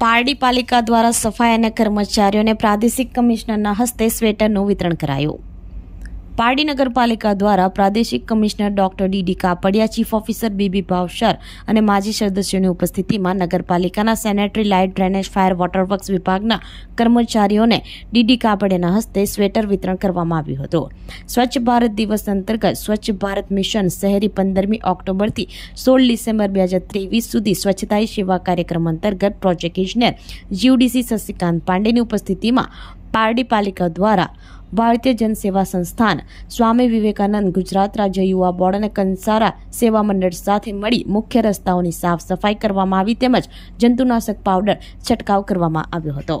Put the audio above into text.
પારડી પાલિકા દ્વારા સફાઈ અને કર્મચારીઓને પ્રાદેશિક કમિશનરના હસ્તે સ્વેટરનું વિતરણ કરાયું પારડી નગરપાલિકા દ્વારા પ્રાદેશિક commissioner doctor D D Kapadia chief officer B B Bhavsar અને માજી સદસ્યોની ઉપસ્થિતિમાં નગરપાલિકાના sanitary light drainage fire waterworks વિભાગના કર્મચારીઓને ડીડી કાપડિયાના હસ્તે સ્વેટર વિતરણ કરવામાં આવ્યું હતું સ્વચ્છ ભારત દિવસ અંતર્ગત સ્વચ્છ ભારત મિશન શહેરી પંદરમી ઓક્ટોબરથી સોળ ડિસેમ્બર બે હજાર ત્રેવીસ સુધી સ્વચ્છતાઈ સેવા કાર્યક્રમ અંતર્ગત પ્રોજેક્ટ ઇજનેર જીયુડીસી શશિકાંત પાંડેની ઉપસ્થિતિમાં પારડી પાલિકા દ્વારા ભારતીય જનસેવા સંસ્થાન સ્વામી વિવેકાનંદ ગુજરાત રાજ્ય યુવા બોર્ડ અને કંસારા સેવા મંડળ સાથે મળી મુખ્ય રસ્તાઓની સાફ સફાઈ કરવામાં આવી તેમજ જંતુનાશક પાવડર છંટકાવ કરવામાં આવ્યો હતો